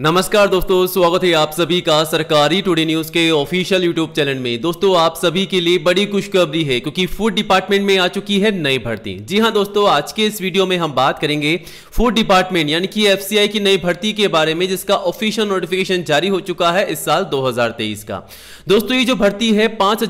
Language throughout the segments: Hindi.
नमस्कार दोस्तों स्वागत है आप सभी का सरकारी टुडे न्यूज के ऑफिशियल यूट्यूब चैनल में दोस्तों आप सभी के लिए बड़ी खुशखबरी है क्योंकि फूड डिपार्टमेंट में आ चुकी है नई भर्ती जी हां दोस्तों आज के इस वीडियो में हम बात करेंगे फूड डिपार्टमेंट यानी कि एफसीआई की नई भर्ती के बारे में जिसका ऑफिशियल नोटिफिकेशन जारी हो चुका है इस साल दो का दोस्तों ये जो भर्ती है पांच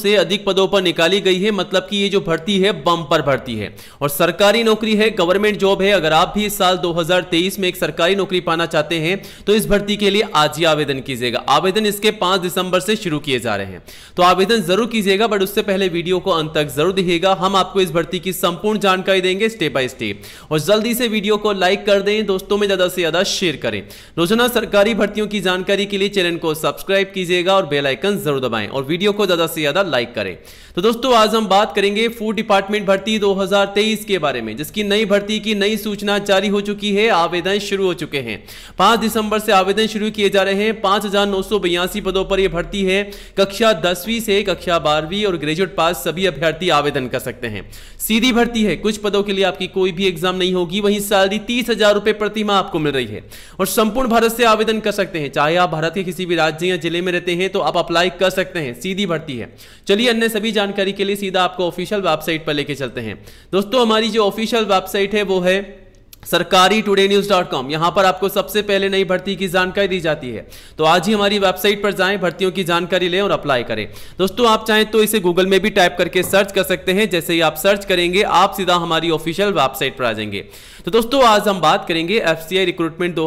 से अधिक पदों पर निकाली गई है मतलब की ये जो भर्ती है बम पर भर्ती है और सरकारी नौकरी है गवर्नमेंट जॉब है अगर आप भी इस साल दो में एक सरकारी नौकरी पाना चाहते हैं तो इस भर्ती के लिए आज ही आवेदन कीजिएगा आवेदन इसके पांच दिसंबर से शुरू किए जा रहे हैं तो आवेदन जरूर कीजिएगा बट उससे पहले वीडियो को अंत तक जरूर दिखेगा हम आपको इस भर्ती की संपूर्ण जानकारी देंगे स्टेप बाय स्टेप और जल्दी से वीडियो को लाइक कर दें दोस्तों में ज्यादा से ज्यादा शेयर करें रोजाना सरकारी भर्तियों की जानकारी के लिए चैनल को सब्सक्राइब कीजिएगा और बेलाइकन जरूर दबाएं और वीडियो को ज्यादा से ज्यादा लाइक करें तो दोस्तों आज हम बात करेंगे फूड डिपार्टमेंट भर्ती 2023 के बारे में जिसकी नई भर्ती की नई सूचना जारी हो चुकी है आवेदन शुरू हो चुके हैं पांच दिसंबर से आवेदन शुरू किए जा रहे हैं पांच हजार नौ सौ बयासी पदों पर यह भर्ती है कक्षा दसवीं से कक्षा बारहवीं और ग्रेजुएट पास सभी अभ्यर्थी आवेदन कर सकते हैं सीधी भर्ती है कुछ पदों के लिए आपकी कोई भी एग्जाम नहीं होगी वहीं सैलरी तीस हजार रुपए प्रति माह आपको मिल रही है और संपूर्ण भारत से आवेदन कर सकते हैं चाहे आप भारत के किसी भी राज्य या जिले में रहते हैं तो आप अप्लाई कर सकते हैं सीधी भर्ती है चलिए अन्य सभी जानकारी के लिए सीधा आपको ऑफिशियल वेबसाइट पर लेके चलते हैं दोस्तों हमारी जो ऑफिशियल वेबसाइट है वो है सरकारी टुडे न्यूज डॉट कॉम यहां पर आपको सबसे पहले नई भर्ती की जानकारी दी जाती है तो आज ही हमारी वेबसाइट पर जाएं भर्तियों की जानकारी लें और अप्लाई करें दोस्तों आप चाहें तो इसे गूगल में भी टाइप करके सर्च कर सकते हैं जैसे ही आप सर्च करेंगे आप सीधा हमारी ऑफिशियल वेबसाइट पर आ जाएंगे तो दोस्तों आज हम बात करेंगे एफ रिक्रूटमेंट दो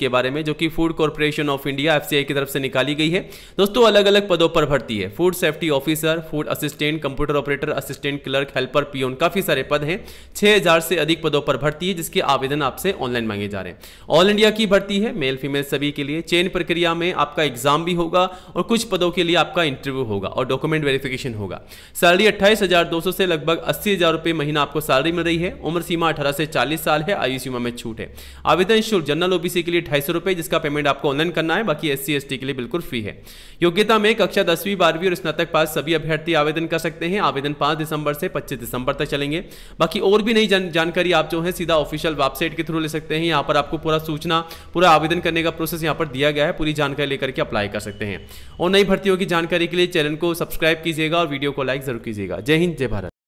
के बारे में जो कि food corporation of India F की तरफ से निकाली गई है दोस्तों अलग अलग पदों पर भर्ती है food safety officer food assistant computer operator assistant clerk helper peon काफी सारे पद हैं छह से अधिक पदों पर भर्ती है जिसकी जिसके आवेदन आपसे ऑनलाइन मांगे जा रहे हैं ऑल इंडिया की भर्ती है मेल फीमेल सभी के लिए चयन प्रक्रिया में आपका एग्जाम भी होगा और कुछ पदों के लिए आपका इंटरव्यू होगा और डॉक्यूमेंट वेरिफिकेशन होगा सैलरी अट्ठाईस से लगभग अस्सी हजार महीना आपको सैलरी मिल रही है उम्र सीमा अठारह से चालीस साल है आयु सीमा में छूट है आवेदन शुल्क जनरल ओबीसी के लिए ढाई रुपए जिसका पेमेंट आपको ऑनलाइन करना है बाकी एससी एसटी के लिए बिल्कुल फ्री है योग्यता में कक्षा दसवीं बारहवीं और स्नातक पास सभी अभ्यर्थी आवेदन कर सकते हैं आवेदन पांच दिसंबर से पच्चीस दिसंबर तक चलेंगे बाकी और भी नई जानकारी आप जो है सीधा ऑफिशियल ऑफिशियल वेबसाइट के थ्रू ले सकते हैं यहाँ पर आपको पूरा सूचना पूरा आवेदन करने का प्रोसेस यहाँ पर दिया गया है पूरी जानकारी लेकर के अप्लाई कर सकते हैं और नई भर्तियों की जानकारी के लिए चैनल को सब्सक्राइब कीजिएगा और वीडियो को लाइक जरूर कीजिएगा जय हिंद जय भारत